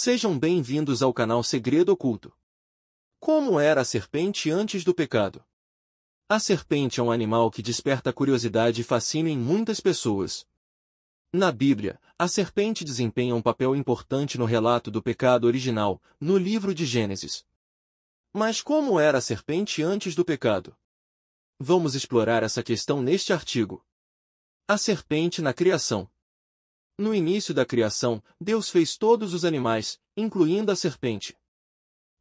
Sejam bem-vindos ao canal Segredo Oculto. Como era a serpente antes do pecado? A serpente é um animal que desperta curiosidade e fascina em muitas pessoas. Na Bíblia, a serpente desempenha um papel importante no relato do pecado original, no livro de Gênesis. Mas como era a serpente antes do pecado? Vamos explorar essa questão neste artigo. A serpente na criação. No início da criação, Deus fez todos os animais, incluindo a serpente.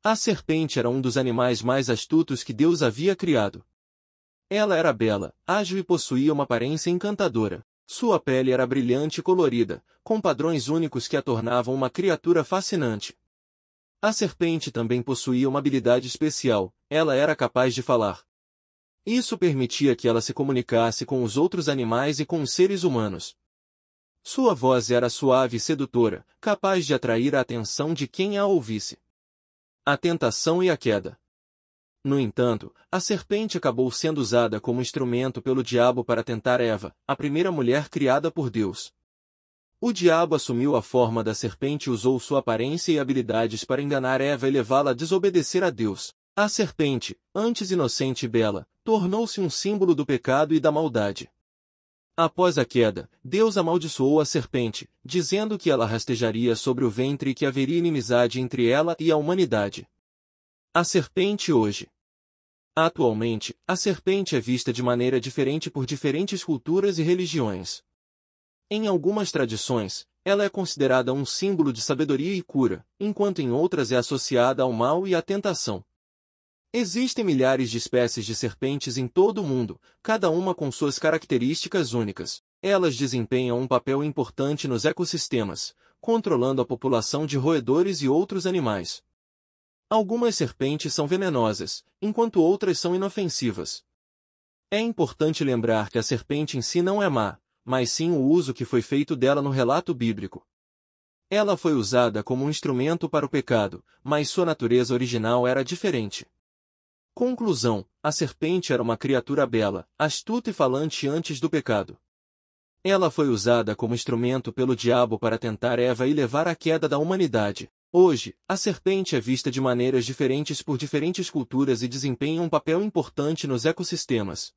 A serpente era um dos animais mais astutos que Deus havia criado. Ela era bela, ágil e possuía uma aparência encantadora. Sua pele era brilhante e colorida, com padrões únicos que a tornavam uma criatura fascinante. A serpente também possuía uma habilidade especial, ela era capaz de falar. Isso permitia que ela se comunicasse com os outros animais e com os seres humanos, sua voz era suave e sedutora, capaz de atrair a atenção de quem a ouvisse. A tentação e a queda. No entanto, a serpente acabou sendo usada como instrumento pelo diabo para tentar Eva, a primeira mulher criada por Deus. O diabo assumiu a forma da serpente e usou sua aparência e habilidades para enganar Eva e levá-la a desobedecer a Deus. A serpente, antes inocente e bela, tornou-se um símbolo do pecado e da maldade. Após a queda, Deus amaldiçoou a serpente, dizendo que ela rastejaria sobre o ventre e que haveria inimizade entre ela e a humanidade. A serpente hoje. Atualmente, a serpente é vista de maneira diferente por diferentes culturas e religiões. Em algumas tradições, ela é considerada um símbolo de sabedoria e cura, enquanto em outras é associada ao mal e à tentação. Existem milhares de espécies de serpentes em todo o mundo, cada uma com suas características únicas. Elas desempenham um papel importante nos ecossistemas, controlando a população de roedores e outros animais. Algumas serpentes são venenosas, enquanto outras são inofensivas. É importante lembrar que a serpente em si não é má, mas sim o uso que foi feito dela no relato bíblico. Ela foi usada como um instrumento para o pecado, mas sua natureza original era diferente. Conclusão: a serpente era uma criatura bela, astuta e falante antes do pecado. Ela foi usada como instrumento pelo diabo para tentar Eva e levar à queda da humanidade. Hoje, a serpente é vista de maneiras diferentes por diferentes culturas e desempenha um papel importante nos ecossistemas.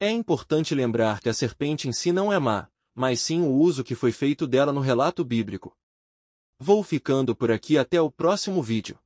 É importante lembrar que a serpente em si não é má, mas sim o uso que foi feito dela no relato bíblico. Vou ficando por aqui até o próximo vídeo.